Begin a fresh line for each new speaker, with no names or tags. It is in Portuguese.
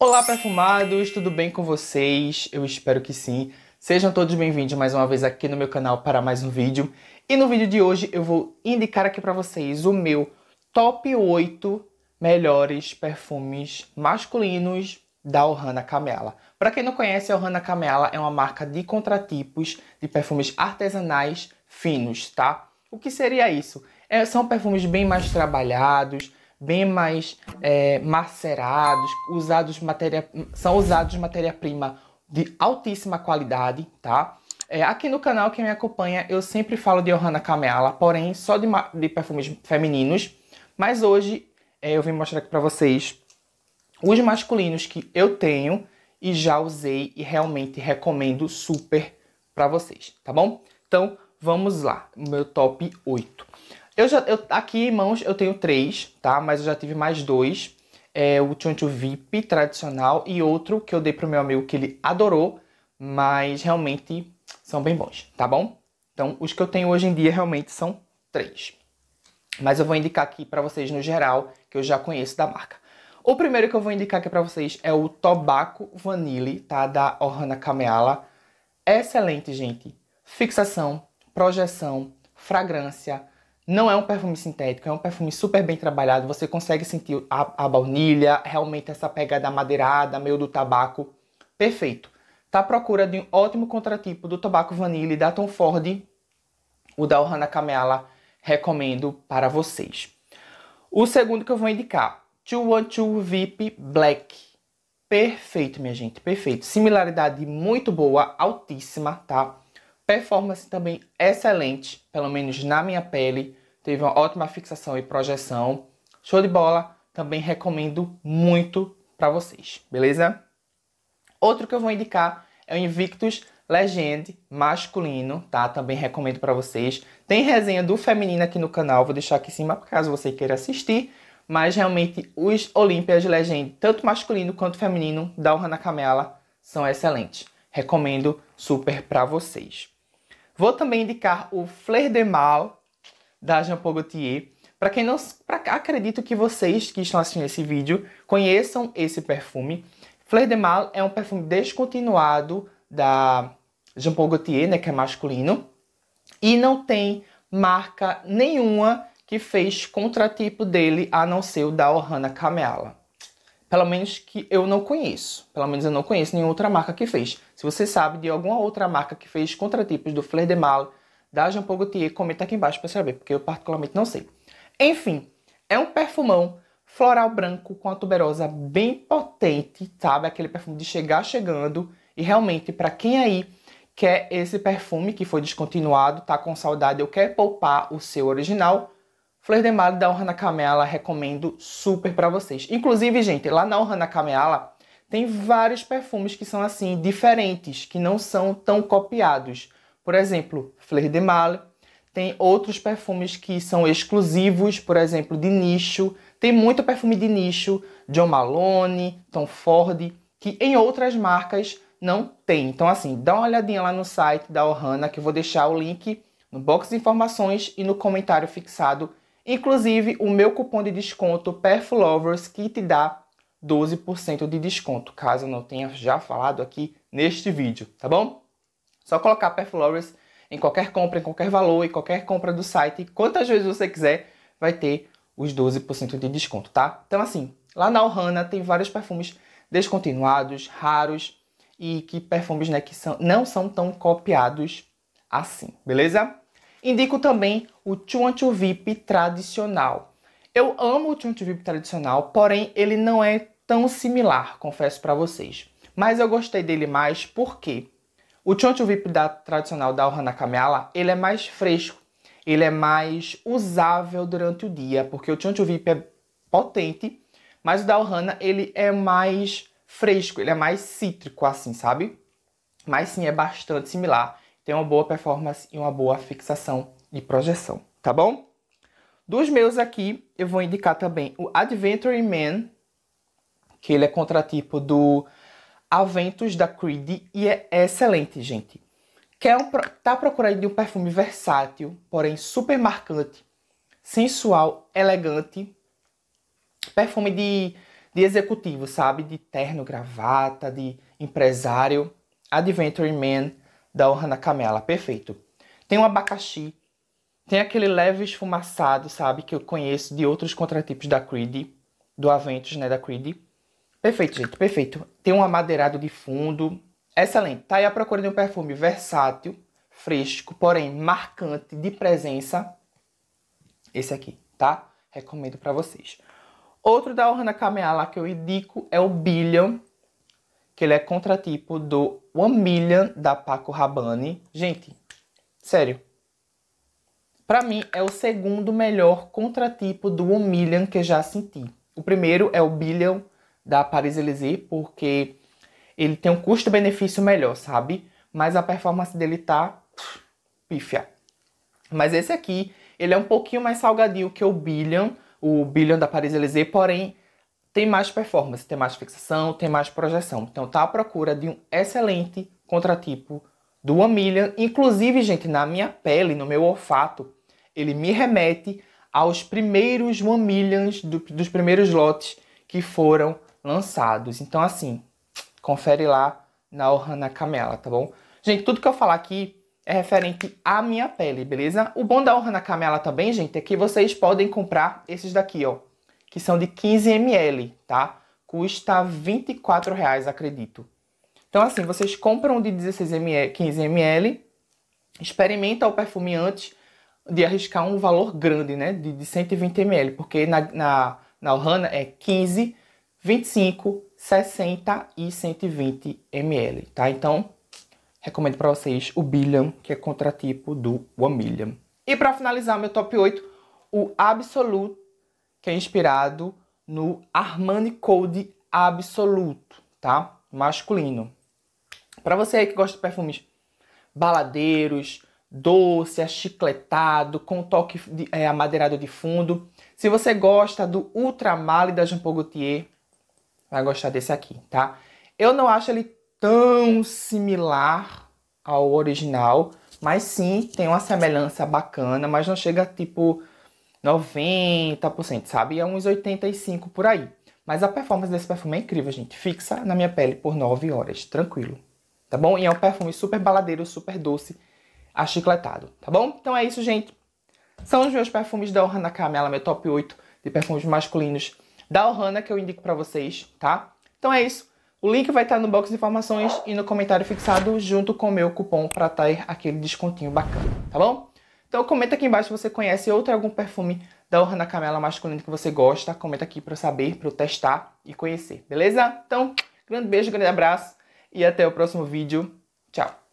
Olá, perfumados, tudo bem com vocês? Eu espero que sim. Sejam todos bem-vindos mais uma vez aqui no meu canal para mais um vídeo. E no vídeo de hoje eu vou indicar aqui para vocês o meu top 8 melhores perfumes masculinos da Ohana Camela. Para quem não conhece, a Ohana Camela é uma marca de contratipos de perfumes artesanais finos, tá? O que seria isso? É, são perfumes bem mais trabalhados, bem mais é, macerados, usados matéria, são usados matéria-prima de altíssima qualidade, tá? É, aqui no canal, que me acompanha, eu sempre falo de Ohana Kameala, porém só de, de perfumes femininos. Mas hoje é, eu vim mostrar aqui para vocês os masculinos que eu tenho e já usei e realmente recomendo super para vocês, tá bom? Então, vamos lá, meu top 8. Eu já, eu, aqui em mãos eu tenho três, tá? Mas eu já tive mais dois. É, o Chonchu VIP tradicional e outro que eu dei pro meu amigo que ele adorou, mas realmente são bem bons, tá bom? Então, os que eu tenho hoje em dia realmente são três. Mas eu vou indicar aqui para vocês no geral, que eu já conheço da marca. O primeiro que eu vou indicar aqui para vocês é o Tobacco Vanille, tá? Da Ohana Kameala. Excelente, gente. Fixação, projeção, fragrância, não é um perfume sintético, é um perfume super bem trabalhado. Você consegue sentir a, a baunilha, realmente essa pegada madeirada, meio do tabaco. Perfeito. Tá à procura de um ótimo contratipo do tabaco vanille da Tom Ford. O da Ohana Kameala recomendo para vocês. O segundo que eu vou indicar, 212 VIP Black. Perfeito, minha gente, perfeito. Similaridade muito boa, altíssima, tá? Performance também excelente, pelo menos na minha pele. Teve uma ótima fixação e projeção. Show de bola, também recomendo muito para vocês, beleza? Outro que eu vou indicar é o Invictus Legend masculino, tá? Também recomendo para vocês. Tem resenha do feminino aqui no canal, vou deixar aqui em cima caso você queira assistir. Mas realmente os Olympias Legend, tanto masculino quanto feminino, da Ohana Camela são excelentes. Recomendo super para vocês. Vou também indicar o Fleur de Mal, da Jean Paul Gaultier. Para quem não. Pra, acredito que vocês que estão assistindo esse vídeo conheçam esse perfume. Fleur de Mal é um perfume descontinuado da Jean Paul Gaultier, né, que é masculino, e não tem marca nenhuma que fez contratipo dele a não ser o da Ohana Kameala. Pelo menos que eu não conheço. Pelo menos eu não conheço nenhuma outra marca que fez. Se você sabe de alguma outra marca que fez contratipos do Fleur de Mal, da Jean Paul Gaultier, comenta aqui embaixo para saber, porque eu particularmente não sei. Enfim, é um perfumão floral branco com a tuberosa bem potente, sabe? Aquele perfume de chegar chegando. E realmente, para quem aí quer esse perfume que foi descontinuado, tá com saudade eu quer poupar o seu original, Flor de Mal da Ohana Kameala recomendo super para vocês. Inclusive, gente, lá na Ohana Kameala tem vários perfumes que são assim diferentes, que não são tão copiados. Por exemplo, Fleur de Mal, tem outros perfumes que são exclusivos, por exemplo, de nicho. Tem muito perfume de nicho, John Malone, Tom Ford, que em outras marcas não tem. Então, assim, dá uma olhadinha lá no site da Ohana, que eu vou deixar o link no box de informações e no comentário fixado Inclusive, o meu cupom de desconto Perflovers que te dá 12% de desconto, caso eu não tenha já falado aqui neste vídeo, tá bom? Só colocar Perflovers em qualquer compra, em qualquer valor, em qualquer compra do site, quantas vezes você quiser, vai ter os 12% de desconto, tá? Então assim, lá na Ohana tem vários perfumes descontinuados, raros e que perfumes né, que são, não são tão copiados assim, beleza? Indico também o Chunchu VIP tradicional. Eu amo o Chunchu VIP tradicional, porém ele não é tão similar, confesso para vocês. Mas eu gostei dele mais porque o Chonchu VIP da, tradicional da Ohana Kameala, ele é mais fresco, ele é mais usável durante o dia, porque o Chonchu VIP é potente, mas o da Ohana ele é mais fresco, ele é mais cítrico assim, sabe? Mas sim, é bastante similar tem uma boa performance e uma boa fixação e projeção, tá bom? Dos meus aqui, eu vou indicar também o Adventure Man, que ele é contratipo do Aventus da Creed e é excelente, gente. Quer é um, tá procurando um perfume versátil, porém super marcante, sensual, elegante, perfume de, de executivo, sabe? De terno, gravata, de empresário. Adventure Man da Orhana Camela, perfeito. Tem o abacaxi, tem aquele leve esfumaçado, sabe, que eu conheço de outros contratipos da Creed, do Aventus, né, da Creed. Perfeito, gente, perfeito. Tem um amadeirado de fundo, excelente. Tá aí a procura de um perfume versátil, fresco, porém marcante de presença. Esse aqui, tá? Recomendo para vocês. Outro da Orhana Kamehla que eu indico é o Billion, que ele é contratipo do One Million da Paco Rabanne. Gente, sério. Para mim é o segundo melhor contratipo do One Million que já senti. O primeiro é o Billion da Paris Elysée, porque ele tem um custo-benefício melhor, sabe? Mas a performance dele tá pífia. Mas esse aqui, ele é um pouquinho mais salgadinho que o Billion, o Billion da Paris Elysée, porém tem mais performance, tem mais fixação, tem mais projeção. Então tá à procura de um excelente contratipo do One Million. Inclusive, gente, na minha pele, no meu olfato, ele me remete aos primeiros One Millions, do, dos primeiros lotes que foram lançados. Então assim, confere lá na Ohana Camela, tá bom? Gente, tudo que eu falar aqui é referente à minha pele, beleza? O bom da Ohana Camela também, gente, é que vocês podem comprar esses daqui, ó que são de 15 ml, tá? Custa R$ 24, reais, acredito. Então, assim, vocês compram de 16 ml, 15 ml, experimenta o perfume antes de arriscar um valor grande, né? De, de 120 ml, porque na, na, na Ohana é 15, 25, 60 e 120 ml, tá? Então, recomendo para vocês o Billion, que é contratipo do One Million. E para finalizar meu top 8, o Absolute que é inspirado no Armani Code absoluto, tá? Masculino. Para você aí que gosta de perfumes baladeiros, doce, achicletado, com toque de, é, amadeirado de fundo. Se você gosta do Ultramale da Jean Paul Gaultier, vai gostar desse aqui, tá? Eu não acho ele tão similar ao original, mas sim tem uma semelhança bacana, mas não chega tipo 90%, sabe? É uns 85% por aí. Mas a performance desse perfume é incrível, gente. Fixa na minha pele por 9 horas, tranquilo. Tá bom? E é um perfume super baladeiro, super doce, achicletado. Tá bom? Então é isso, gente. São os meus perfumes da Ohana Camela, meu top 8 de perfumes masculinos da Ohana que eu indico para vocês, tá? Então é isso. O link vai estar no box de informações e no comentário fixado junto com o meu cupom para ter aquele descontinho bacana, tá bom? Então comenta aqui embaixo se você conhece outro algum perfume da Orna Camela masculino que você gosta. Comenta aqui para eu saber, para eu testar e conhecer, beleza? Então, grande beijo, grande abraço e até o próximo vídeo. Tchau!